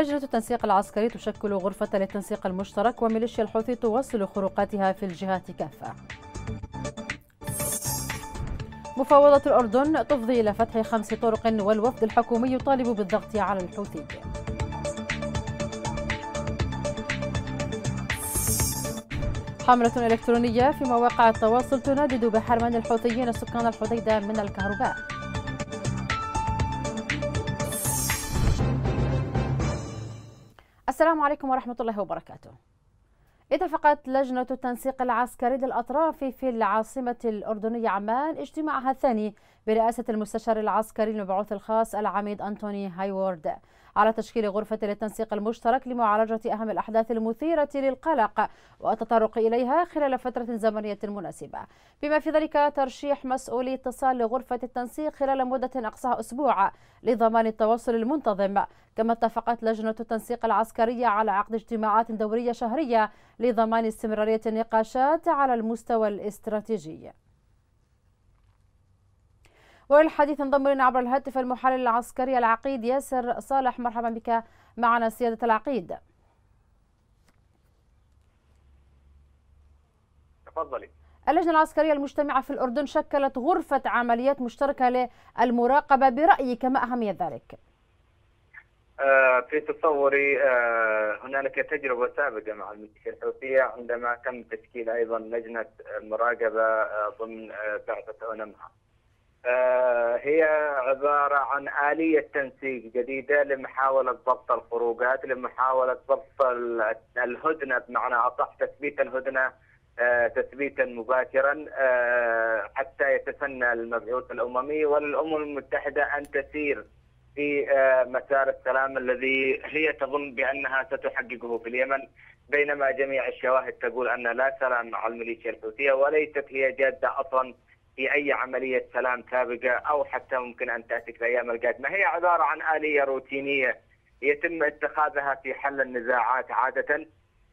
لجنة التنسيق العسكري تشكل غرفة للتنسيق المشترك وميليشيا الحوثي توصل خروقاتها في الجهات كافة مفاوضة الأردن تفضي إلى فتح خمس طرق والوفد الحكومي يطالب بالضغط على الحوثي حملة إلكترونية في مواقع التواصل تنادد بحرمان الحوثيين سكان الحديدة من الكهرباء السلام عليكم ورحمة الله وبركاته اتفقت لجنة التنسيق العسكري للأطراف في العاصمة الأردنية عمان اجتماعها الثاني برئاسة المستشار العسكري المبعوث الخاص العميد أنتوني هايورد على تشكيل غرفة للتنسيق المشترك لمعالجة أهم الأحداث المثيرة للقلق والتطرق إليها خلال فترة زمنية مناسبة بما في ذلك ترشيح مسؤولي اتصال لغرفة التنسيق خلال مدة أقصاها أسبوع لضمان التواصل المنتظم كما اتفقت لجنة التنسيق العسكرية على عقد اجتماعات دورية شهرية لضمان استمرارية النقاشات على المستوى الاستراتيجي والحديث انضم لنا عبر الهاتف المحلل العسكري العقيد ياسر صالح مرحبا بك معنا سياده العقيد تفضلي اللجنة العسكرية المجتمعة في الأردن شكلت غرفة عمليات مشتركة للمراقبة برأيك ما أهمية ذلك؟ آه، في تصوري آه، هنالك تجربة سابقة مع الميليشيا الحوثية عندما تم تشكيل أيضا لجنة مراقبة آه، ضمن بعثة أونمها آه، هي عبارة عن آلية تنسيق جديدة لمحاولة ضبط الخروجات لمحاولة ضبط الهدنة بمعنى أصح تثبيت الهدنة آه، تثبيتا مباشرا آه، حتى يتسنى المبعوث الأممي والأمم المتحدة أن تسير في مسار السلام الذي هي تظن بأنها ستحققه في اليمن بينما جميع الشواهد تقول أن لا سلام مع الميليشيا الحوثية وليست هي جادة أصلا في اي عمليه سلام سابقه او حتى ممكن ان تاتي في الايام القادمه، هي عباره عن اليه روتينيه يتم اتخاذها في حل النزاعات عاده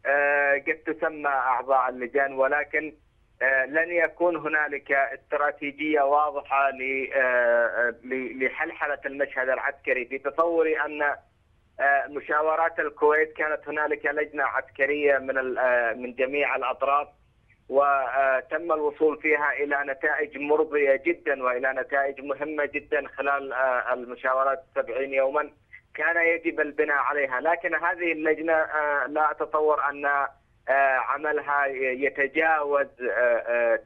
آه، قد تسمى اعضاء اللجان ولكن آه، لن يكون هنالك استراتيجيه واضحه آه، لحلحله المشهد العسكري في تصوري ان مشاورات الكويت كانت هنالك لجنه عسكريه من من جميع الاطراف وتم الوصول فيها الى نتائج مرضيه جدا والى نتائج مهمه جدا خلال آه، المشاورات السبعين يوما كان يجب البناء عليها لكن هذه اللجنه آه، لا اتصور ان آه، عملها يتجاوز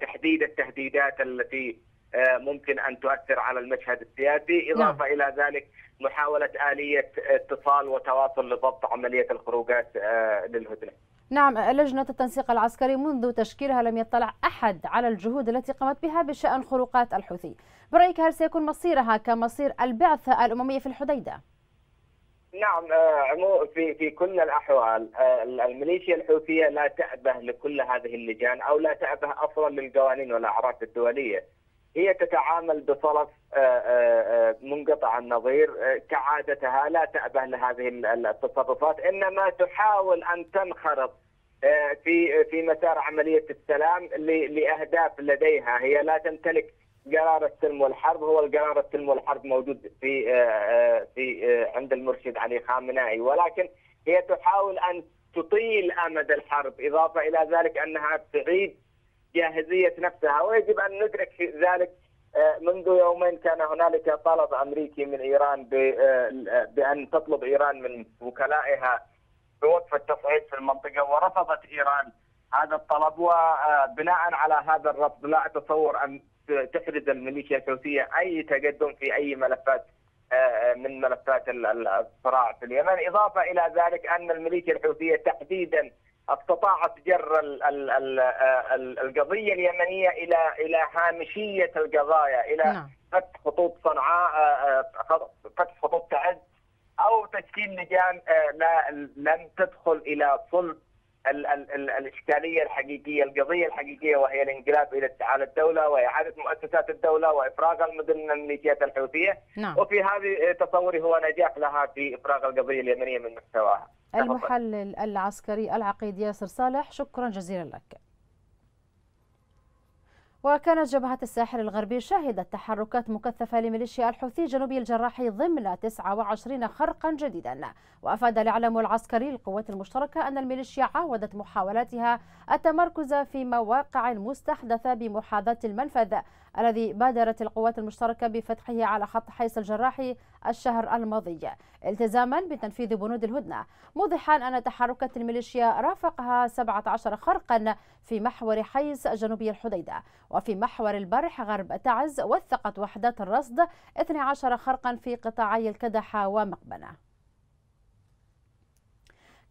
تحديد التهديدات التي ممكن ان تؤثر على المشهد السياسي، نعم. اضافه لا. الى ذلك محاوله اليه اتصال وتواصل لضبط عمليه الخروجات للهدنه. نعم لجنة التنسيق العسكري منذ تشكيلها لم يطلع أحد على الجهود التي قامت بها بشأن خروقات الحوثي برأيك هل سيكون مصيرها كمصير البعثة الأممية في الحديدة؟ نعم آه، في في كل الاحوال آه، الميليشيا الحوثيه لا تعبه لكل هذه اللجان او لا تعبه اصلا للقوانين والاعراف الدوليه، هي تتعامل بطرف آه، آه، آه، منقطع النظير كعادتها لا تأبه لهذه التصرفات إنما تحاول أن تنخرط في في مسار عملية السلام لأهداف لديها هي لا تمتلك قرار السلم والحرب هو القرار السلم والحرب موجود في في عند المرشد علي خامنائي ولكن هي تحاول أن تطيل امد الحرب اضافه الى ذلك انها تعيد جاهزيه نفسها ويجب ان ندرك ذلك آه، منذ يومين كان هنالك طلب امريكي من ايران آه، آه، بان تطلب ايران من وكلائها بوقف التصعيد في المنطقه ورفضت ايران هذا الطلب وبناء على هذا الرفض لا اتصور ان تحرز الميليشيا الحوثيه اي تقدم في اي ملفات من ملفات الصراع في اليمن، اضافه الى ذلك ان الميليشيا الحوثيه تحديدا استطاعت جر القضيه اليمنيه الى الى هامشيه القضايا الى نعم. فتح خطوط صنعاء آه، آه، فتح خطوط تعز او تشكيل لجان آه، لم تدخل الى صلب ال ال ال الاشكاليه الحقيقيه القضيه الحقيقيه وهي الانقلاب الى اتحاد الدوله واعاده مؤسسات الدوله وافراغ المدن من الميليشيات الحوثيه نعم. وفي هذه تصوري هو نجاح لها في افراغ القضيه اليمنيه من مستواها المحلل العسكري العقيد ياسر صالح شكرا جزيلا لك وكانت جبهة الساحل الغربي شهدت تحركات مكثفة لميليشيا الحوثي جنوبي الجراح ضمن 29 خرقا جديدا وأفاد الإعلام العسكري للقوات المشتركة أن الميليشيا عاودت محاولاتها التمركز في مواقع مستحدثة بمحاذاة المنفذ الذي بادرت القوات المشتركة بفتحه على خط حيس الجراحي الشهر الماضي التزاما بتنفيذ بنود الهدنة موضحا أن تحركات الميليشيا رافقها 17 خرقا في محور حيز جنوبي الحديدة وفي محور البرح غرب تعز وثقت وحدات الرصد 12 خرقا في قطاعي الكدحة ومقبنة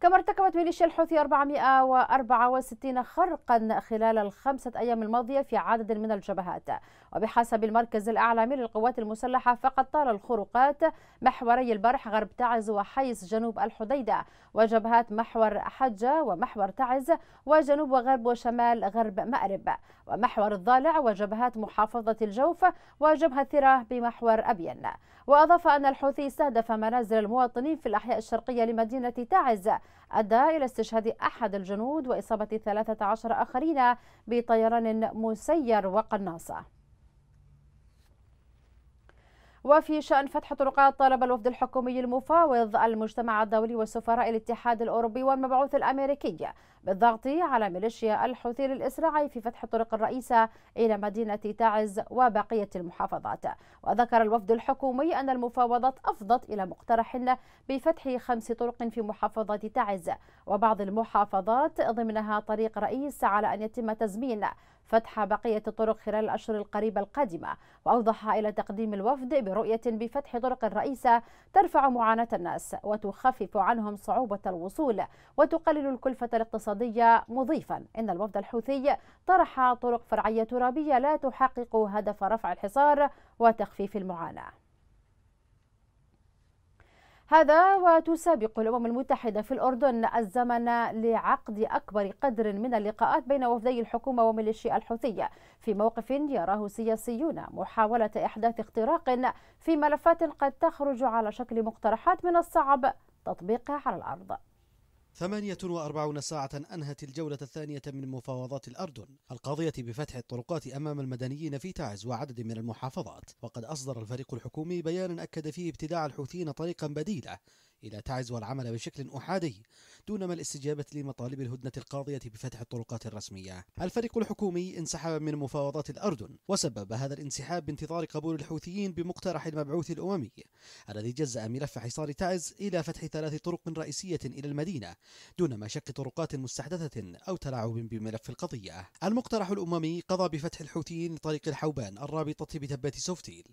كما ارتكبت ميليشيا الحوثي 464 خرقا خلال الخمسة أيام الماضية في عدد من الجبهات وبحسب المركز الأعلامي للقوات المسلحة فقد طال الخروقات محوري البرح غرب تعز وحيس جنوب الحديدة وجبهات محور حجة ومحور تعز وجنوب وغرب وشمال غرب مأرب ومحور الضالع وجبهات محافظة الجوف وجبهة ثراه بمحور أبين وأضاف أن الحوثي استهدف منازل المواطنين في الأحياء الشرقية لمدينة تعز أدى إلى استشهاد أحد الجنود وإصابة 13 آخرين بطيران مسير وقناصة وفي شأن فتح طرقات طلب الوفد الحكومي المفاوض المجتمع الدولي وسفراء الاتحاد الأوروبي والمبعوث الأمريكي بالضغط على ميليشيا الحوثي للإسراع في فتح الطرق الرئيسة إلى مدينة تعز وبقية المحافظات وذكر الوفد الحكومي أن المفاوضات أفضت إلى مقترح بفتح خمس طرق في محافظة تعز وبعض المحافظات ضمنها طريق رئيس على أن يتم تزمين فتح بقية الطرق خلال الأشهر القريبة القادمة وأوضح إلى تقديم الوفد برؤية بفتح طرق الرئيسة ترفع معاناة الناس وتخفف عنهم صعوبة الوصول وتقلل الكلفة الاقتصادية مضيفا إن الوفد الحوثي طرح طرق فرعية ترابية لا تحقق هدف رفع الحصار وتخفيف المعاناة هذا وتسابق الأمم المتحدة في الأردن الزمن لعقد أكبر قدر من اللقاءات بين وفدي الحكومة وميليشيا الحوثية في موقف يراه سياسيون محاولة إحداث اختراق في ملفات قد تخرج على شكل مقترحات من الصعب تطبيقها على الأرض ثمانية وأربعون ساعة أنهت الجولة الثانية من مفاوضات الأردن القاضية بفتح الطرقات أمام المدنيين في تعز وعدد من المحافظات وقد أصدر الفريق الحكومي بيانا أكد فيه ابتداع الحوثيين طريقا بديلة إلى تعز والعمل بشكل أحادي دونما الاستجابة لمطالب الهدنة القاضية بفتح الطرقات الرسمية الفريق الحكومي انسحب من مفاوضات الأردن وسبب هذا الانسحاب بانتظار قبول الحوثيين بمقترح المبعوث الأممي الذي جزأ ملف حصار تعز إلى فتح ثلاث طرق رئيسية إلى المدينة دونما شق طرقات مستحدثة أو تلاعب بملف القضية المقترح الأممي قضى بفتح الحوثيين لطريق الحوبان الرابطة بتبات سوفتيل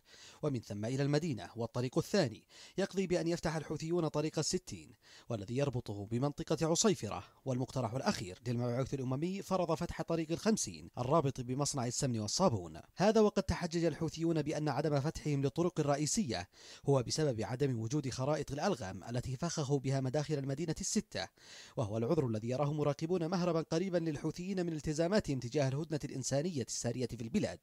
ومن ثم إلى المدينة والطريق الثاني يقضي بأن يفتح الحوثيون طريق الستين والذي يربطه بمنطقة عصيفرة والمقترح الأخير للمبعوث الأممي فرض فتح طريق الخمسين الرابط بمصنع السمن والصابون هذا وقد تحجج الحوثيون بأن عدم فتحهم للطرق الرئيسية هو بسبب عدم وجود خرائط الألغام التي فخخوا بها مداخل المدينة الستة وهو العذر الذي يراه مراقبون مهربا قريبا للحوثيين من التزاماتهم تجاه الهدنة الإنسانية السارية في البلاد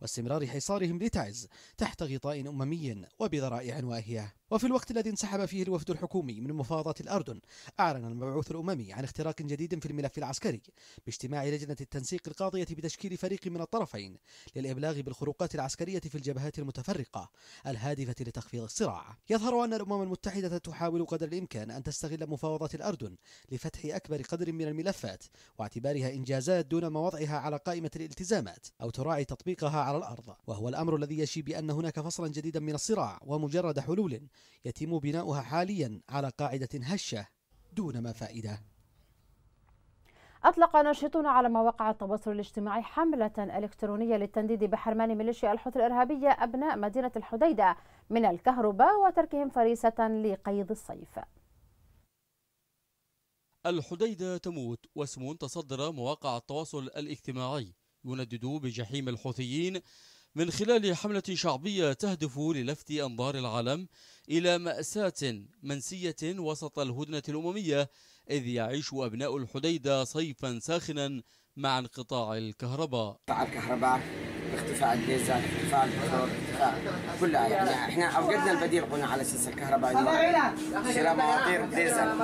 واستمرار حصارهم لتعز تحت غطاء أممي وبذرائع واهية وفي الوقت الذي انسحب فيه الوفد الحكومي من مفاوضات الأردن أعلن المبعوث الأممي عن اختراق جديد في الملف العسكري باجتماع لجنة التنسيق القاضية بتشكيل فريق من الطرفين للإبلاغ بالخروقات العسكرية في الجبهات المتفرقة الهادفة لتخفيض الصراع يظهر أن الأمم المتحدة تحاول قدر الإمكان أن تستغل مفاوضات الأردن لفتح أكبر قدر من الملفات واعتبارها إنجازات دون ما وضعها على قائمة الالتزامات أو تراعي تطبيقها على الأرض وهو الأمر الذي يشي بأن هناك فصلا جديدا من الصراع ومجرد حلول يتم بناؤها حاليا على قاعدة هشة دون ما فائدة أطلق ناشطون على مواقع التواصل الاجتماعي حملة إلكترونية للتنديد بحرمان ميليشيا الحوثي الإرهابية أبناء مدينة الحديدة من الكهرباء وتركهم فريسة لقيض الصيف الحديدة تموت واسم تصدر مواقع التواصل الاجتماعي يندد بجحيم الحوثيين من خلال حملة شعبية تهدف للفت أنظار العالم إلى مأساة منسية وسط الهدنة الأممية إذ يعيش أبناء الحديدة صيفا ساخنا مع انقطاع الكهرباء قطاع الكهرباء اختفاء الديزل اختفاء البترول اختفاء كلها آية. يعني احنا اوجدنا البديل قلنا على اساس الكهرباء شراء مواطير الديزل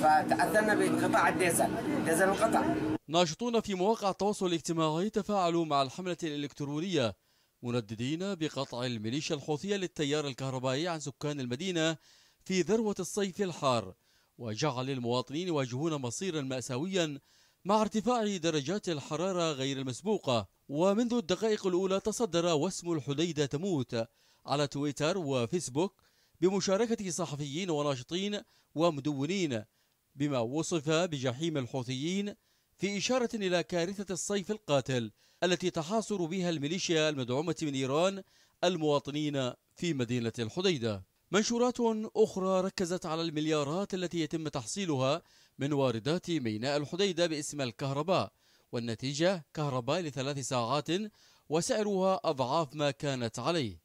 فتاثرنا بانقطاع الديزل الديزل انقطع ناشطون في مواقع التواصل الاجتماعي تفاعلوا مع الحملة الإلكترونية منددين بقطع الميليشيا الحوثية للتيار الكهربائي عن سكان المدينة في ذروة الصيف الحار وجعل المواطنين يواجهون مصيرا مأساويا مع ارتفاع درجات الحرارة غير المسبوقة ومنذ الدقائق الأولى تصدر واسم الحديدة تموت على تويتر وفيسبوك بمشاركة صحفيين وناشطين ومدونين بما وصف بجحيم الحوثيين في إشارة إلى كارثة الصيف القاتل التي تحاصر بها الميليشيا المدعومة من إيران المواطنين في مدينة الحديدة منشورات أخرى ركزت على المليارات التي يتم تحصيلها من واردات ميناء الحديدة باسم الكهرباء والنتيجة كهرباء لثلاث ساعات وسعرها أضعاف ما كانت عليه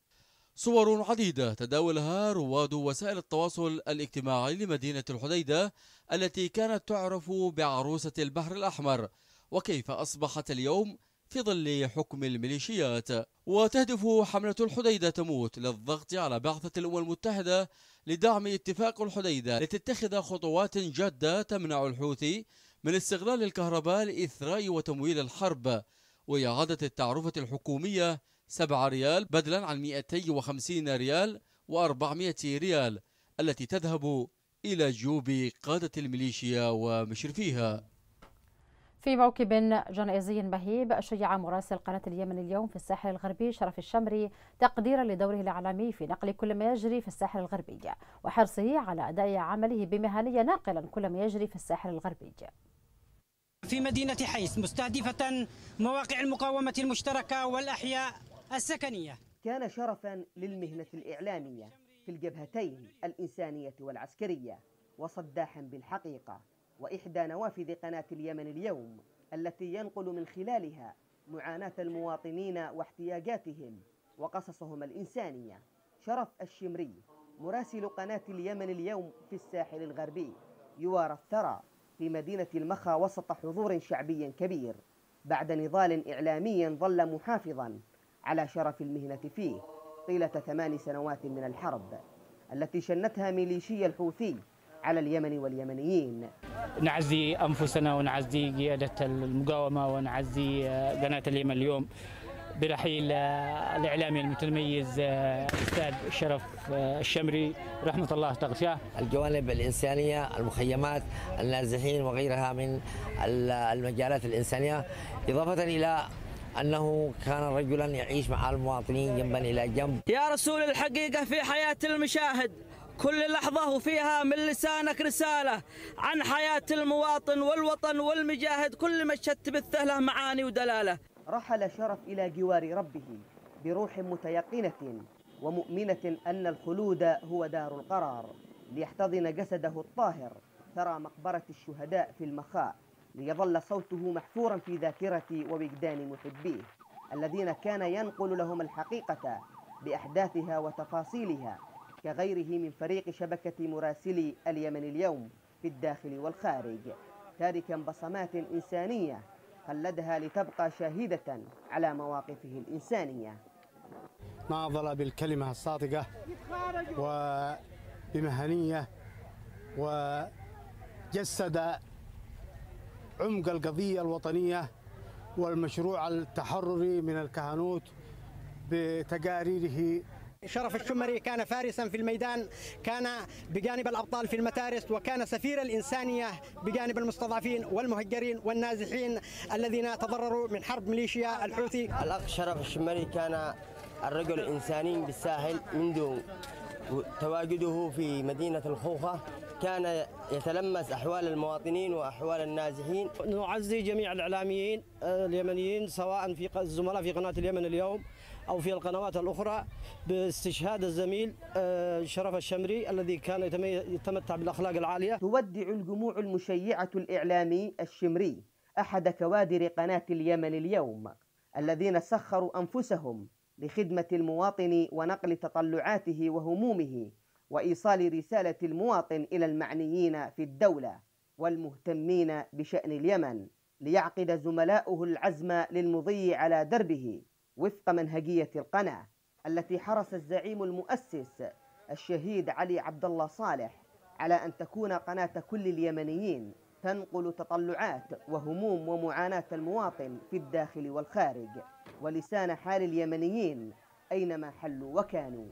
صور عديدة تداولها رواد وسائل التواصل الاجتماعي لمدينة الحديدة التي كانت تعرف بعروسة البحر الأحمر وكيف أصبحت اليوم في ظل حكم الميليشيات وتهدف حملة الحديدة تموت للضغط على بعثة الأمم المتحدة لدعم اتفاق الحديدة لتتخذ خطوات جادة تمنع الحوثي من استغلال الكهرباء لإثراء وتمويل الحرب وإعادة التعرفة الحكومية 7 ريال بدلا عن 250 ريال و400 ريال التي تذهب إلى جيوب قادة الميليشيا ومشرفيها في موكب جنائزي مهيب شيع مراسل قناة اليمن اليوم في الساحل الغربي شرف الشمري تقديرا لدوره الإعلامي في نقل كل ما يجري في الساحل الغربي وحرصه على أداء عمله بمهنية ناقلا كل ما يجري في الساحل الغربي في مدينة حيس مستهدفة مواقع المقاومة المشتركة والأحياء السكنية كان شرفا للمهنة الإعلامية في الجبهتين الإنسانية والعسكرية وصداحا بالحقيقة وإحدى نوافذ قناة اليمن اليوم التي ينقل من خلالها معاناة المواطنين واحتياجاتهم وقصصهم الإنسانية شرف الشمري مراسل قناة اليمن اليوم في الساحل الغربي يوارى الثرى في مدينة المخا وسط حضور شعبي كبير بعد نضال إعلامي ظل محافظا على شرف المهنة فيه طيلة ثمان سنوات من الحرب التي شنتها ميليشيا الحوثي على اليمن واليمنيين نعزي أنفسنا ونعزي قيادة المقاومة ونعزي آه، قناة اليمن اليوم برحيل آه، الإعلامي المتميز الأستاذ آه، شرف الشمري رحمة الله تغشاه الجوانب الإنسانية المخيمات النازحين وغيرها من المجالات الإنسانية إضافة إلى أنه كان رجلا يعيش مع المواطنين جنبا إلى جنب يا رسول الحقيقة في حياة المشاهد كل لحظة وفيها من لسانك رسالة عن حياة المواطن والوطن والمجاهد كل ما شت له معاني ودلالة رحل شرف إلى جوار ربه بروح متيقنة ومؤمنة أن الخلود هو دار القرار ليحتضن جسده الطاهر ثرى مقبرة الشهداء في المخاء ليظل صوته محفورا في ذاكرة ووجدان محبيه الذين كان ينقل لهم الحقيقة بأحداثها وتفاصيلها كغيره من فريق شبكة مراسلي اليمن اليوم في الداخل والخارج تاركا بصمات إنسانية خلدها لتبقى شاهدة على مواقفه الإنسانية ناضل بالكلمة الصادقة وبمهنية وجسد عمق القضية الوطنية والمشروع التحرري من الكهنوت بتقاريره شرف الشمري كان فارسا في الميدان كان بجانب الأبطال في المتارس وكان سفير الإنسانية بجانب المستضعفين والمهجرين والنازحين الذين تضرروا من حرب ميليشيا الحوثي الأخ شرف الشمري كان الرجل الإنساني بالساحل منذ تواجده في مدينة الخوخة كان يتلمس أحوال المواطنين وأحوال النازحين نعزي جميع الإعلاميين آه، اليمنيين سواء في الزملاء في قناة اليمن اليوم أو في القنوات الأخرى باستشهاد الزميل آه، شرف الشمري الذي كان يتمتع بالأخلاق العالية تودع الجموع المشيعة الإعلامي الشمري أحد كوادر قناة اليمن اليوم الذين سخروا أنفسهم لخدمة المواطن ونقل تطلعاته وهمومه وإيصال رسالة المواطن إلى المعنيين في الدولة والمهتمين بشأن اليمن ليعقد زملاؤه العزم للمضي على دربه وفق منهجية القناة التي حرص الزعيم المؤسس الشهيد علي عبد الله صالح على أن تكون قناة كل اليمنيين تنقل تطلعات وهموم ومعاناة المواطن في الداخل والخارج ولسان حال اليمنيين أينما حلوا وكانوا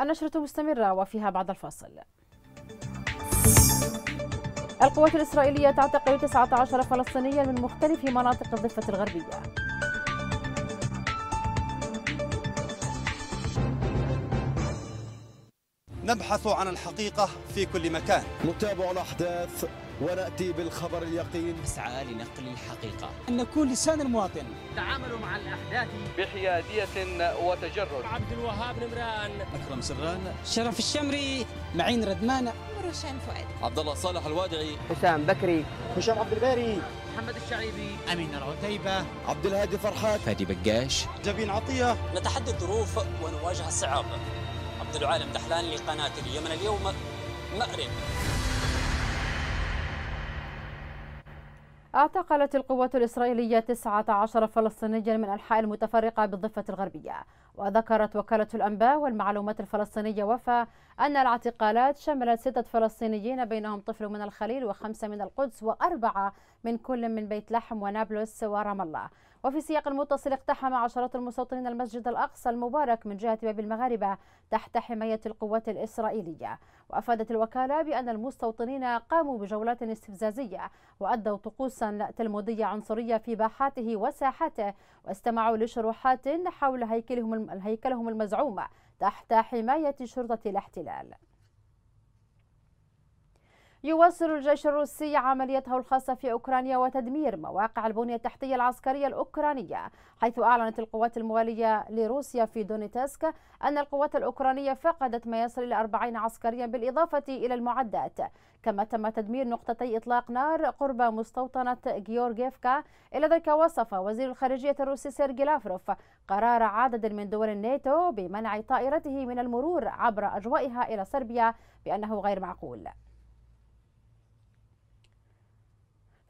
النشرة مستمرة وفيها بعد الفاصل القوات الإسرائيلية تعتقل 19 فلسطينيا من مختلف مناطق الضفة الغربية نبحث عن الحقيقة في كل مكان نتابع الأحداث ونأتي بالخبر اليقين نسعى لنقل الحقيقة أن نكون لسان المواطن تعاملوا مع الأحداث بحيادية وتجرد عبد الوهاب نمران أكرم سران شرف الشمري معين ردمان ورشان فؤاد عبد الله صالح الوادعي حسام بكري هشام عبد الباري محمد الشعيبي امين العتيبه عبد الهادي فرحات فادي بقاش جبين عطيه نتحدى الظروف ونواجه الصعاب عبد العالم دحلان لقناة اليمن اليوم مأرب اعتقلت القوات الإسرائيلية 19 فلسطينيا من أنحاء المتفرقة بالضفة الغربية وذكرت وكالة الأنباء والمعلومات الفلسطينية وفا أن الاعتقالات شملت ستة فلسطينيين بينهم طفل من الخليل وخمسة من القدس وأربعة من كل من بيت لحم ونابلس ورام الله وفي سياق متصل اقتحم عشرات المستوطنين المسجد الأقصى المبارك من جهة باب المغاربة تحت حماية القوات الإسرائيلية وأفادت الوكالة بأن المستوطنين قاموا بجولات استفزازية وأدوا طقوسا تلمودية عنصرية في باحاته وساحاته واستمعوا لشروحات حول هيكلهم هيكلهم المزعوم تحت حماية شرطة الاحتلال يواصل الجيش الروسي عمليته الخاصة في أوكرانيا وتدمير مواقع البنية التحتية العسكرية الأوكرانية حيث أعلنت القوات الموالية لروسيا في دونيتسك أن القوات الأوكرانية فقدت ما يصل إلى 40 عسكريا بالإضافة إلى المعدات كما تم تدمير نقطتي إطلاق نار قرب مستوطنة جيورجيفكا إلى ذلك وصف وزير الخارجية الروسي سيرجي لافروف قرار عدد من دول الناتو بمنع طائرته من المرور عبر أجوائها إلى صربيا بأنه غير معقول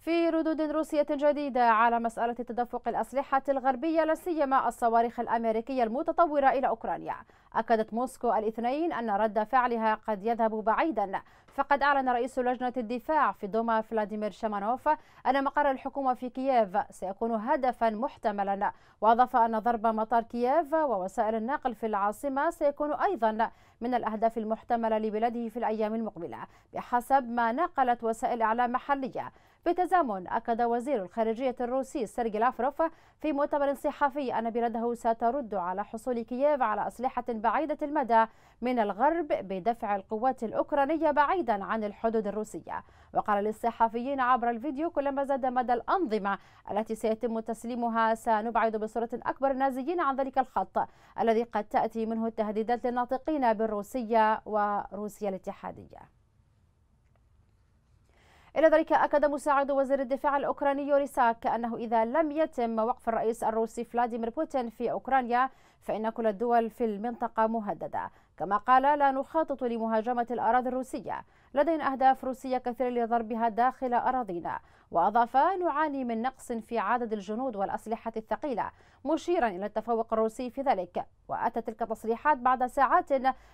في ردود روسية جديدة على مسألة تدفق الأسلحة الغربية لا سيما الصواريخ الأمريكية المتطورة إلى أوكرانيا، أكدت موسكو الاثنين أن رد فعلها قد يذهب بعيدا، فقد أعلن رئيس لجنة الدفاع في دوما فلاديمير شامانوف أن مقر الحكومة في كييف سيكون هدفا محتملا، وأضاف أن ضرب مطار كييف ووسائل النقل في العاصمة سيكون أيضا من الأهداف المحتملة لبلاده في الأيام المقبلة، بحسب ما نقلت وسائل إعلام محلية. بتزامن أكد وزير الخارجية الروسي سيرجي لافروف في مؤتمر صحفي أن بلاده سترد على حصول كييف على أسلحة بعيدة المدى من الغرب بدفع القوات الأوكرانية بعيدا عن الحدود الروسية وقال للصحفيين عبر الفيديو كلما زاد مدى الأنظمة التي سيتم تسليمها سنبعد بصورة أكبر النازيين عن ذلك الخط الذي قد تأتي منه التهديدات للناطقين بالروسية وروسيا الاتحادية إلى ذلك أكد مساعد وزير الدفاع الأوكراني ريساك أنه إذا لم يتم وقف الرئيس الروسي فلاديمير بوتين في أوكرانيا فإن كل الدول في المنطقة مهددة كما قال لا نخطط لمهاجمة الأراضي الروسية لدينا أهداف روسية كثيرة لضربها داخل أراضينا وأضاف نعاني من نقص في عدد الجنود والأسلحة الثقيلة مشيرا إلى التفوق الروسي في ذلك وأتت تلك التصريحات بعد ساعات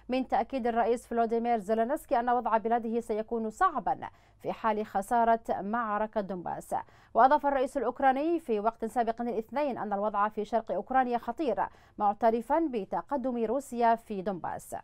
من تأكيد الرئيس فلوديمير زيلينسكي أن وضع بلاده سيكون صعبا في حال خسارة معركة دونباس وأضاف الرئيس الأوكراني في وقت سابق الاثنين أن الوضع في شرق أوكرانيا خطير معترفا بتقدم روسيا في دونباس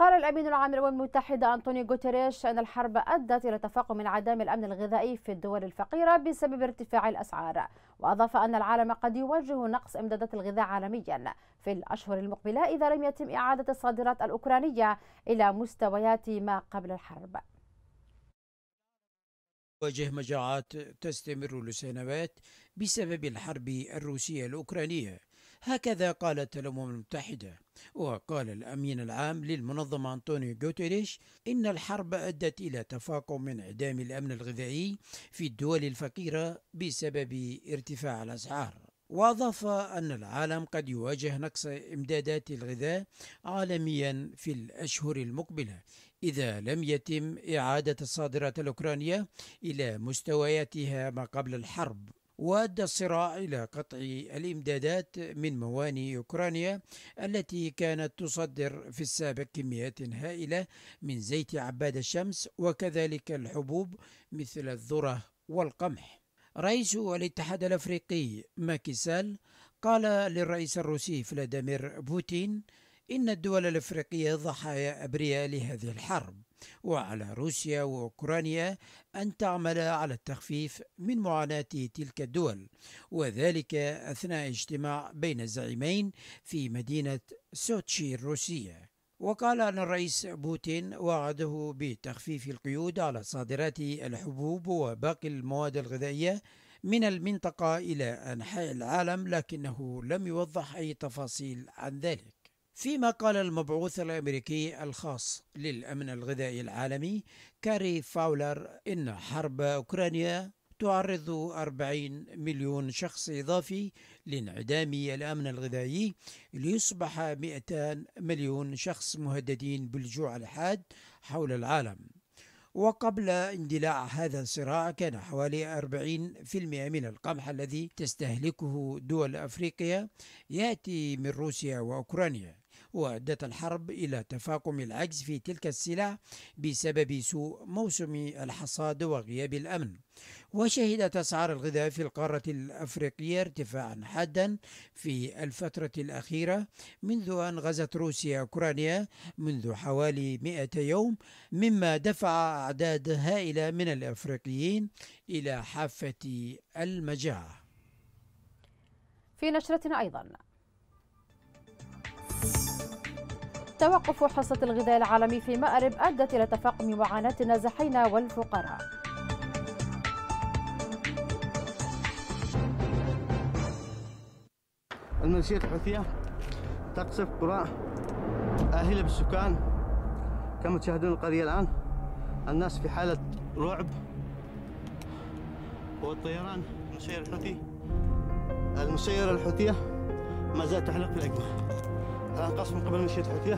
قال الأمين العام للأمم المتحدة أنطونيو غوتيريش أن الحرب أدت إلى تفاقم عدم الأمن الغذائي في الدول الفقيرة بسبب ارتفاع الأسعار وأضاف أن العالم قد يواجه نقص إمدادات الغذاء عالميا في الأشهر المقبلة إذا لم يتم إعادة الصادرات الأوكرانية إلى مستويات ما قبل الحرب واجه مجاعات تستمر لسنوات بسبب الحرب الروسية الأوكرانية هكذا قالت الأمم المتحدة وقال الأمين العام للمنظمة أنطونيو جوتريش إن الحرب أدت إلى تفاقم من إعدام الأمن الغذائي في الدول الفقيرة بسبب ارتفاع الأسعار وأضاف أن العالم قد يواجه نقص إمدادات الغذاء عالميا في الأشهر المقبلة إذا لم يتم إعادة الصادرات الأوكرانية إلى مستوياتها ما قبل الحرب وأدى الصراع إلى قطع الإمدادات من موانئ أوكرانيا التي كانت تصدر في السابق كميات هائلة من زيت عباد الشمس وكذلك الحبوب مثل الذرة والقمح رئيس الاتحاد الافريقي ماكيسال قال للرئيس الروسي فلاديمير بوتين ان الدول الافريقيه ضحايا ابرياء لهذه الحرب وعلى روسيا وأوكرانيا أن تعمل على التخفيف من معاناة تلك الدول وذلك أثناء اجتماع بين الزعيمين في مدينة سوتشي الروسية وقال أن الرئيس بوتين وعده بتخفيف القيود على صادرات الحبوب وباقي المواد الغذائية من المنطقة إلى أنحاء العالم لكنه لم يوضح أي تفاصيل عن ذلك فيما قال المبعوث الامريكي الخاص للامن الغذائي العالمي كاري فاولر ان حرب اوكرانيا تعرض 40 مليون شخص إضافي لانعدام الأمن الغذائي ليصبح 200 مليون شخص مهددين بالجوع الحاد حول العالم وقبل اندلاع هذا الصراع كان حوالي 40% من القمح الذي تستهلكه دول أفريقيا يأتي من روسيا وأوكرانيا وأدت الحرب إلى تفاقم العجز في تلك السلع بسبب سوء موسم الحصاد وغياب الأمن وشهدت أسعار الغذاء في القارة الأفريقية ارتفاعا حادا في الفترة الأخيرة منذ أن غزت روسيا أوكرانيا منذ حوالي 100 يوم مما دفع أعداد هائلة من الأفريقيين إلى حافة المجاعة في نشرتنا أيضا توقف حصة الغذاء العالمي في مأرب أدت إلى تفاقم معاناة النازحين والفقراء المنشية الحوثية تقصف قرى آهلة بالسكان كما تشاهدون القرية الآن الناس في حالة رعب والطيران المسير الحوثي المسيرة الحوثية ما زالت تحلق في الأجواء انقص من قبل مشيت حكيه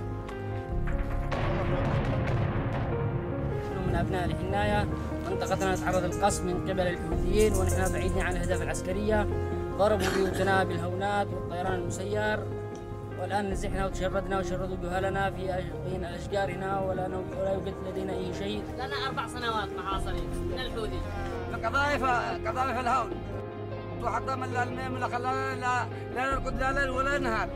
من ابناء الحنايه منطقتنا تعرض القصف من قبل الحوثيين ونحن بعيدين عن الاهداف العسكريه ضربوا بيوتنا بالهونات والطيران المسير والان نزحنا وتشردنا وشردوا جهلنا في بين اشجارنا ولا ولا يوجد لدينا اي شيء. لنا اربع سنوات محاصرين من الحوثي. قذائف قذائف الهول. وحتى من الميم خلانا لا نرقد لا ليل ولا نهار.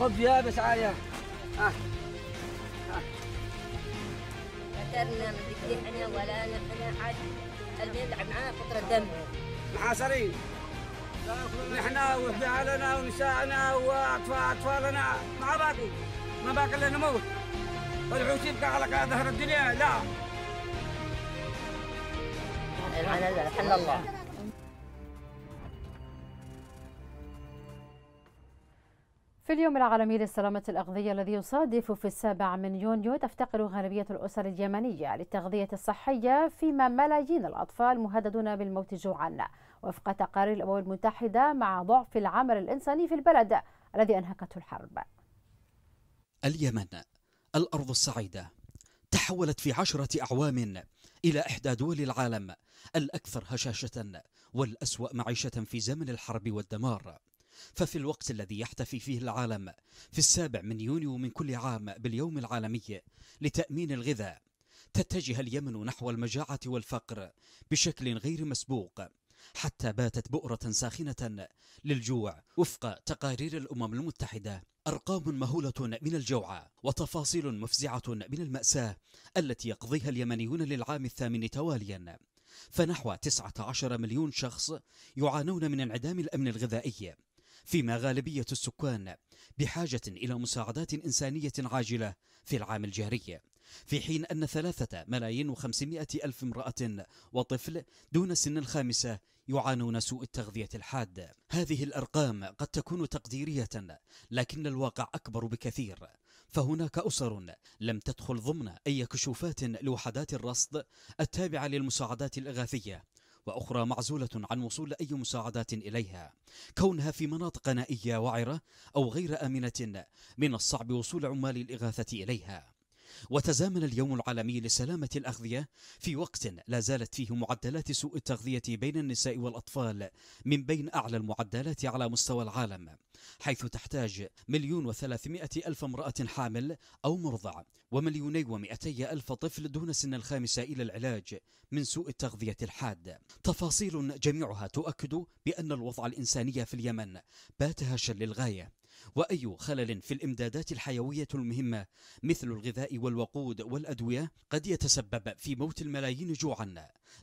يا يابس عايا آه. آه. ما مدري ولا نحن حد قلبي يلعب معاه فترة دم محاصرين نحن وبعالنا ونساءنا واطفالنا مع باقي ما باقي الا نموت والعوش يبقى على ظهر الدنيا لا الحمد لله في اليوم العالمي للسلامة الأغذية الذي يصادف في السابع من يونيو تفتقر غالبية الأسر اليمنية للتغذية الصحية فيما ملايين الأطفال مهددون بالموت جوعا وفق تقارير الأمم المتحدة مع ضعف العمل الإنساني في البلد الذي أنهكته الحرب اليمن الأرض السعيدة تحولت في عشرة أعوام إلى إحدى دول العالم الأكثر هشاشة والأسوأ معيشة في زمن الحرب والدمار ففي الوقت الذي يحتفي فيه العالم في السابع من يونيو من كل عام باليوم العالمي لتأمين الغذاء تتجه اليمن نحو المجاعة والفقر بشكل غير مسبوق حتى باتت بؤرة ساخنة للجوع وفق تقارير الأمم المتحدة أرقام مهولة من الجوع وتفاصيل مفزعة من المأساة التي يقضيها اليمنيون للعام الثامن تواليا فنحو 19 مليون شخص يعانون من انعدام الأمن الغذائي فيما غالبية السكان بحاجة إلى مساعدات إنسانية عاجلة في العام الجاري في حين أن ثلاثة ملايين وخمسمائة ألف امرأة وطفل دون سن الخامسة يعانون سوء التغذية الحاد هذه الأرقام قد تكون تقديرية لكن الواقع أكبر بكثير فهناك أسر لم تدخل ضمن أي كشوفات لوحدات الرصد التابعة للمساعدات الإغاثية وأخرى معزولة عن وصول أي مساعدات إليها كونها في مناطق نائية وعرة أو غير آمنة من الصعب وصول عمال الإغاثة إليها وتزامن اليوم العالمي لسلامة الأغذية في وقت لا زالت فيه معدلات سوء التغذية بين النساء والأطفال من بين أعلى المعدلات على مستوى العالم حيث تحتاج مليون وثلاثمائة ألف امرأة حامل أو مرضع ومليوني ومئتي ألف طفل دون سن الخامسة إلى العلاج من سوء التغذية الحاد تفاصيل جميعها تؤكد بأن الوضع الإنساني في اليمن بات هشا للغاية واي خلل في الامدادات الحيويه المهمه مثل الغذاء والوقود والادويه قد يتسبب في موت الملايين جوعا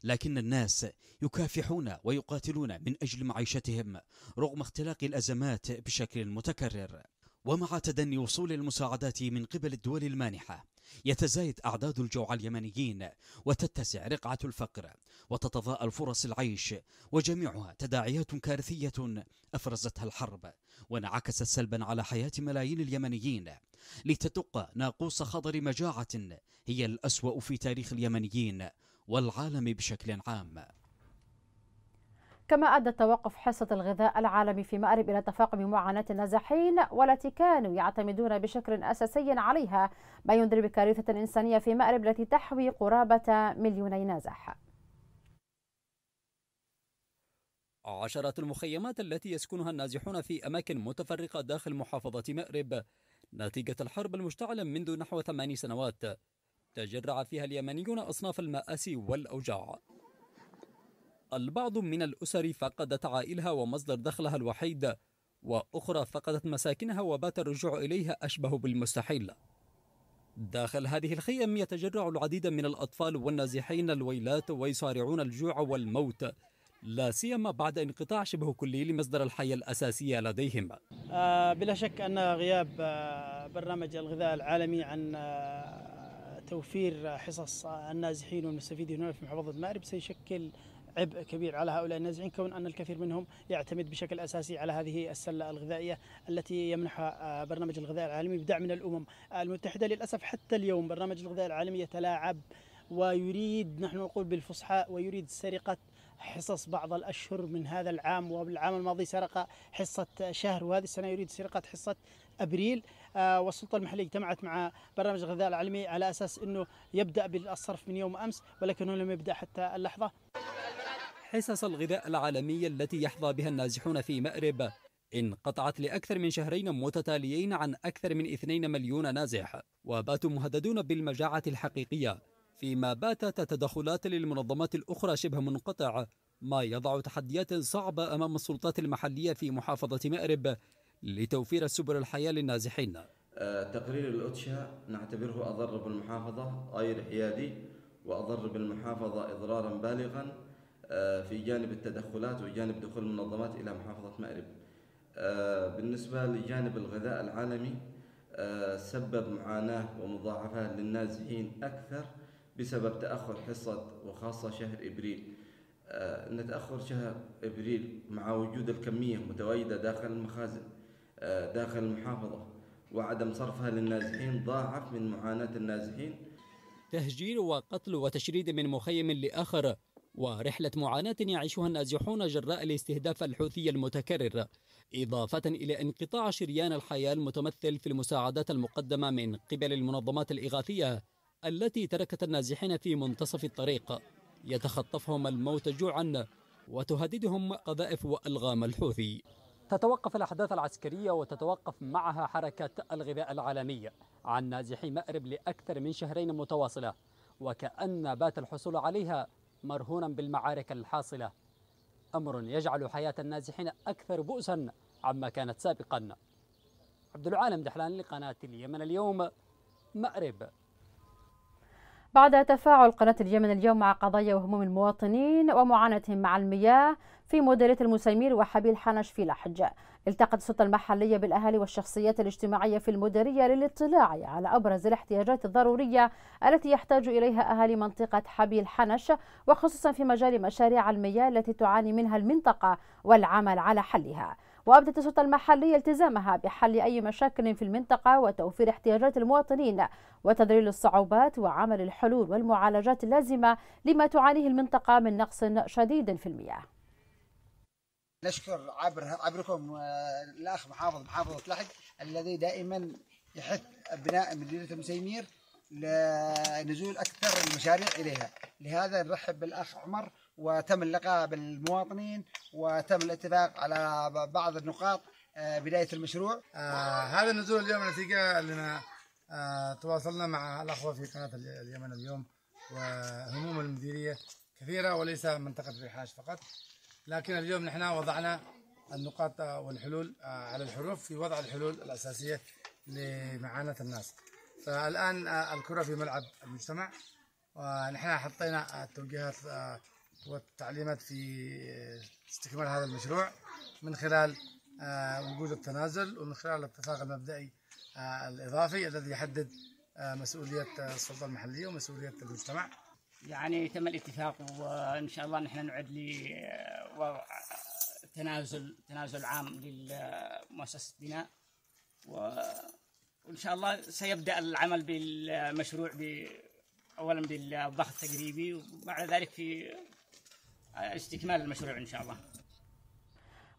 لكن الناس يكافحون ويقاتلون من اجل معيشتهم رغم اختلاق الازمات بشكل متكرر ومع تدني وصول المساعدات من قبل الدول المانحه يتزايد أعداد الجوع اليمنيين وتتسع رقعة الفقر وتتضاءل فرص العيش وجميعها تداعيات كارثية أفرزتها الحرب وانعكست سلبا على حياة ملايين اليمنيين لتدق ناقوس خضر مجاعة هي الأسوأ في تاريخ اليمنيين والعالم بشكل عام كما أدى توقف حصة الغذاء العالمي في مأرب إلى تفاقم معاناة النازحين والتي كانوا يعتمدون بشكل أساسي عليها ما ينذر بكارثة إنسانية في مأرب التي تحوي قرابة مليوني نازح عشرات المخيمات التي يسكنها النازحون في أماكن متفرقة داخل محافظة مأرب نتيجة الحرب المشتعلة منذ نحو ثماني سنوات تجرع فيها اليمنيون أصناف المآسي والأوجاع البعض من الأسر فقدت عائلها ومصدر دخلها الوحيد وأخرى فقدت مساكنها وبات الرجوع إليها أشبه بالمستحيل داخل هذه الخيم يتجرع العديد من الأطفال والنازحين الويلات ويصارعون الجوع والموت لا سيما بعد انقطاع شبه كلي لمصدر الحياة الأساسية لديهم آه، بلا شك أن غياب آه، برنامج الغذاء العالمي عن آه، توفير حصص النازحين والمستفيدين هنا في محافظة مأرب سيشكل عبء كبير على هؤلاء النازحين كون أن الكثير منهم يعتمد بشكل أساسي على هذه السلة الغذائية التي يمنحها آه، برنامج الغذاء العالمي بدعم من الأمم المتحدة للأسف حتى اليوم برنامج الغذاء العالمي يتلاعب ويريد نحن نقول بالفصحى ويريد سرقة حصص بعض الأشهر من هذا العام والعام الماضي سرق حصة شهر وهذه السنة يريد سرقة حصة أبريل آه، والسلطة المحلية اجتمعت مع برنامج الغذاء العالمي على أساس أنه يبدأ بالصرف من يوم أمس ولكنه لم يبدأ حتى اللحظة حصص الغذاء العالمية التي يحظى بها النازحون في مأرب انقطعت لأكثر من شهرين متتاليين عن أكثر من 2 مليون نازح وباتوا مهددون بالمجاعة الحقيقية فيما باتت تدخلات للمنظمات الأخرى شبه منقطع ما يضع تحديات صعبة أمام السلطات المحلية في محافظة مأرب لتوفير سبل الحياة للنازحين آه، تقرير الأوتشا نعتبره أضر بالمحافظة غير حيادي وأضر بالمحافظة إضرارا بالغا آه، في جانب التدخلات وجانب دخول المنظمات إلى محافظة مأرب آه، بالنسبة لجانب الغذاء العالمي آه، سبب معاناة ومضاعفة للنازحين أكثر بسبب تأخر حصة وخاصة شهر إبريل أن تأخر شهر إبريل مع وجود الكمية متواجدة داخل المخازن داخل المحافظة وعدم صرفها للنازحين ضاعف من معاناة النازحين تهجير وقتل وتشريد من مخيم لآخر ورحلة معاناة يعيشها النازحون جراء الاستهداف الحوثي المتكرر إضافة إلى انقطاع شريان الحياة المتمثل في المساعدات المقدمة من قبل المنظمات الإغاثية التي تركت النازحين في منتصف الطريق يتخطفهم الموت جوعا وتهددهم قذائف وألغام الحوثي تتوقف الأحداث العسكرية وتتوقف معها حركة الغذاء العالمية عن نازحي مأرب لأكثر من شهرين متواصلة وكأن بات الحصول عليها مرهونا بالمعارك الحاصلة أمر يجعل حياة النازحين أكثر بؤسا عما كانت سابقا عبد العالم دحلان لقناة اليمن اليوم مأرب بعد تفاعل قناة اليمن اليوم مع قضايا وهموم المواطنين ومعاناتهم مع المياه في مديرية المسيمير وحبيل حنش في لحج التقت السلطة المحلية بالأهالي والشخصيات الاجتماعية في المديرية للاطلاع على أبرز الاحتياجات الضرورية التي يحتاج إليها أهالي منطقة حبيل حنش وخصوصا في مجال مشاريع المياه التي تعاني منها المنطقة والعمل على حلها وأبدت السلطة المحلية التزامها بحل أي مشاكل في المنطقة وتوفير احتياجات المواطنين وتذليل الصعوبات وعمل الحلول والمعالجات اللازمة لما تعانيه المنطقة من نقص شديد في المياه نشكر عبر عبركم آه، الاخ محافظ محافظه لحج الذي دائما يحث ابناء مدينه المسيمير لنزول اكثر المشاريع اليها لهذا نرحب بالاخ عمر وتم اللقاء بالمواطنين وتم الاتفاق على بعض النقاط آه، بداية المشروع آه هذا النزول اليوم نتيجة لنا آه تواصلنا مع الأخوة في قناة اليمن اليوم وهموم المديرية كثيرة وليس منطقة الرحاش فقط لكن اليوم نحن وضعنا النقاط والحلول آه، على الحروف في وضع الحلول الأساسية لمعاناة الناس فالآن آه، الكرة في ملعب المجتمع ونحن حطينا التوجيهات والتعليمات في استكمال هذا المشروع من خلال آه، وجود التنازل ومن خلال الاتفاق المبدئي آه، الإضافي الذي يحدد آه، مسؤولية السلطة المحلية ومسؤولية المجتمع يعني تم الاتفاق وإن شاء الله نحن نعد لوضع تنازل تنازل عام لمؤسسة بناء وإن شاء الله سيبدأ العمل بالمشروع أولا بالضغط التقريبي وبعد ذلك في استكمال المشروع ان شاء الله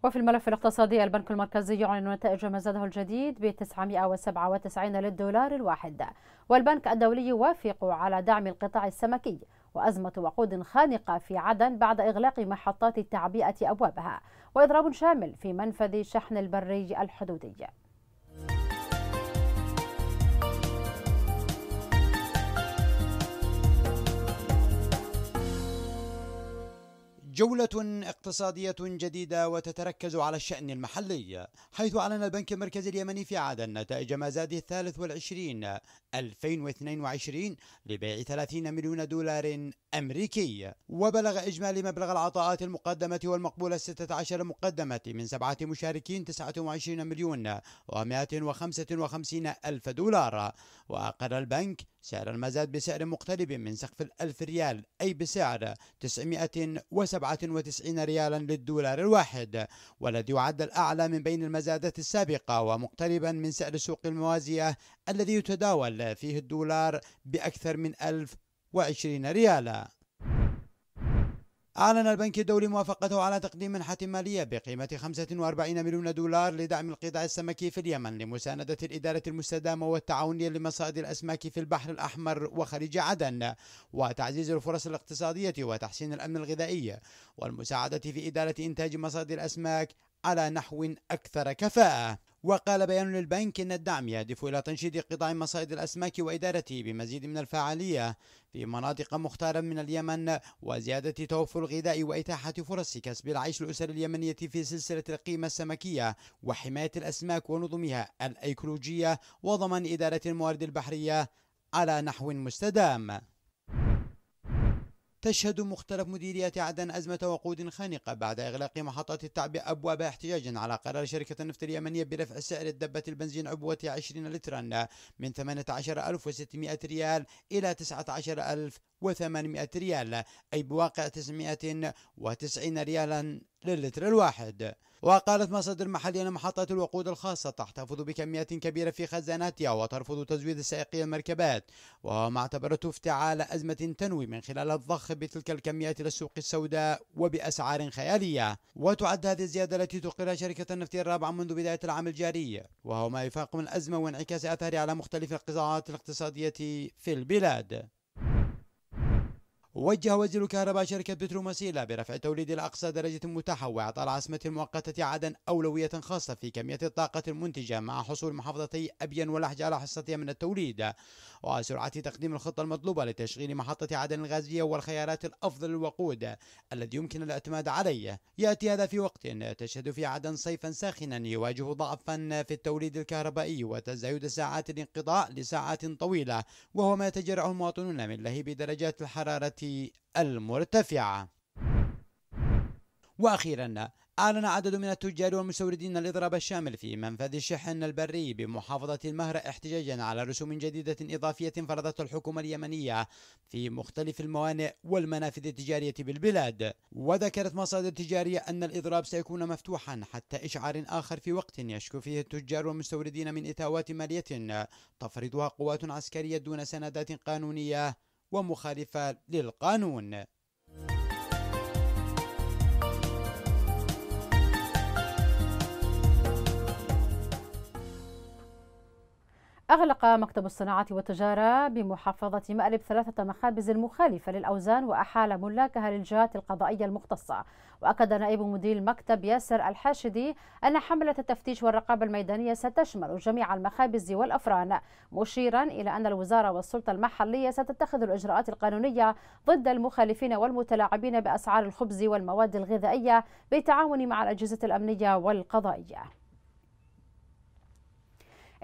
وفي الملف الاقتصادي البنك المركزي يعلن نتائج مزاده الجديد ب 997 للدولار الواحد والبنك الدولي يوافق على دعم القطاع السمكي وأزمة وقود خانقة في عدن بعد إغلاق محطات تعبئة أبوابها وإضراب شامل في منفذ شحن البري الحدودي جولة اقتصادية جديدة وتتركز على الشأن المحلي حيث أعلن البنك المركزي اليمني في عدن نتائج مزاده الثالث والعشرين 2022 لبيع 30 مليون دولار أمريكي وبلغ إجمالي مبلغ العطاءات المقدمة والمقبولة 16 مقدمة من سبعة مشاركين 29 مليون و155 ألف دولار وأقر البنك سعر المزاد بسعر مقترب من سقف الألف ريال أي بسعر 997 ريالا للدولار الواحد والذي يعد الأعلى من بين المزادات السابقة ومقتربا من سعر السوق الموازية الذي يتداول فيه الدولار بأكثر من 1020 ريالا أعلن البنك الدولي موافقته على تقديم منحة مالية بقيمة 45 مليون دولار لدعم القطاع السمكي في اليمن لمساندة الإدارة المستدامة والتعاون لمصائد الأسماك في البحر الأحمر وخليج عدن وتعزيز الفرص الاقتصادية وتحسين الأمن الغذائي والمساعدة في إدارة إنتاج مصائد الأسماك على نحو أكثر كفاءة وقال بيان للبنك أن الدعم يهدف إلى تنشيط قطاع مصائد الأسماك وإدارته بمزيد من الفعالية في مناطق مختارة من اليمن وزيادة توفر الغذاء وإتاحة فرص كسب العيش للاسر اليمنية في سلسلة القيمة السمكية وحماية الأسماك ونظمها الأيكولوجية وضمان إدارة الموارد البحرية على نحو مستدام تشهد مختلف مديريات عدن أزمة وقود خانقة بعد إغلاق محطات التعبئة أبوابها احتجاجا على قرار شركة النفط اليمنية برفع سعر الدبة البنزين عبوة 20 لترا من 18600 ريال إلى 19800 ريال أي بواقع 990 ريالا للتر الواحد وقالت مصادر محلية أن محطات الوقود الخاصة تحتفظ بكميات كبيرة في خزاناتها وترفض تزويد سائقي المركبات وما اعتبرته افتعال أزمة تنوي من خلال الضخ بتلك الكميات إلى السوق السوداء وبأسعار خيالية وتعد هذه الزيادة التي تقرها شركة النفط الرابعة منذ بداية العام الجاري وهو ما يفاقم الأزمة وانعكاس أثرها على مختلف القطاعات الاقتصادية في البلاد وجه وزير الكهرباء شركة بتروماسيلا برفع توليد الأقصى درجة متاحة وإعطاء العاصمة المؤقتة عدن أولوية خاصة في كمية الطاقة المنتجة مع حصول محافظتي أبين ولحج على حصتها من التوليد وسرعة تقديم الخطة المطلوبة لتشغيل محطة عدن الغازية والخيارات الأفضل للوقود الذي يمكن الاعتماد عليه يأتي هذا في وقت تشهد في عدن صيفا ساخنا يواجه ضعفا في التوليد الكهربائي وتزايد ساعات الانقطاع لساعات طويلة وهو ما يتجرعه المواطنون من لهيب درجات الحرارة المرتفعة وأخيرا أعلن عدد من التجار والمستوردين الإضراب الشامل في منفذ الشحن البري بمحافظة المهر احتجاجا على رسوم جديدة إضافية فرضتها الحكومة اليمنية في مختلف الموانئ والمنافذ التجارية بالبلاد وذكرت مصادر تجارية أن الإضراب سيكون مفتوحا حتى إشعار آخر في وقت يشكو فيه التجار والمستوردين من إتاوات مالية تفرضها قوات عسكرية دون سندات قانونية ومخالفة للقانون أغلق مكتب الصناعة والتجارة بمحافظة مأرب ثلاثة مخابز مخالفة للأوزان وأحال ملاكها للجهات القضائية المختصة وأكد نائب مدير المكتب ياسر الحاشدي أن حملة التفتيش والرقابة الميدانية ستشمل جميع المخابز والأفران مشيرا إلى أن الوزارة والسلطة المحلية ستتخذ الإجراءات القانونية ضد المخالفين والمتلاعبين بأسعار الخبز والمواد الغذائية بالتعاون مع الأجهزة الأمنية والقضائية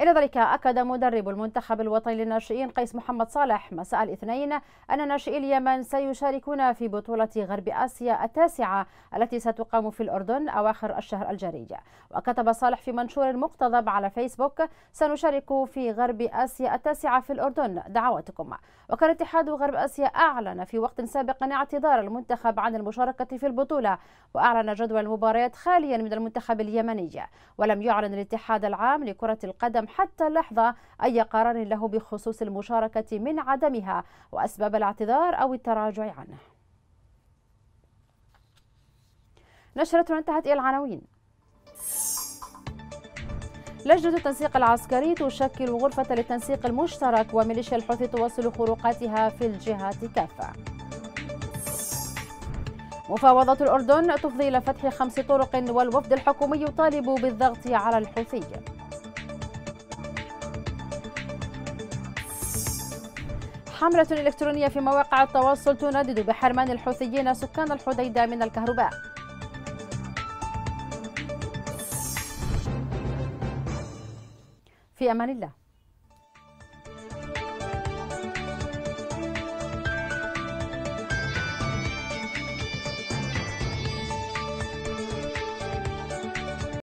إلى ذلك أكد مدرب المنتخب الوطني للناشئين قيس محمد صالح مساء الاثنين أن ناشئي اليمن سيشاركون في بطولة غرب آسيا التاسعة التي ستقام في الأردن أواخر الشهر الجاري وكتب صالح في منشور مقتضب على فيسبوك سنشارك في غرب آسيا التاسعة في الأردن دعواتكم وكان اتحاد غرب آسيا أعلن في وقت سابق اعتذار المنتخب عن المشاركة في البطولة وأعلن جدول المباريات خاليا من المنتخب اليمني ولم يعلن الاتحاد العام لكرة القدم حتى اللحظة أي قرار له بخصوص المشاركة من عدمها وأسباب الاعتذار أو التراجع عنه نشرتنا انتهت إلى العناوين لجنة التنسيق العسكري تشكل غرفة للتنسيق المشترك وميليشيا الحوثي تواصل خروقاتها في الجهات كافة مفاوضة الأردن تفضي إلى فتح خمس طرق والوفد الحكومي يطالب بالضغط على الحوثي حملة إلكترونية في مواقع التواصل تندد بحرمان الحوثيين سكان الحديدة من الكهرباء في أمان الله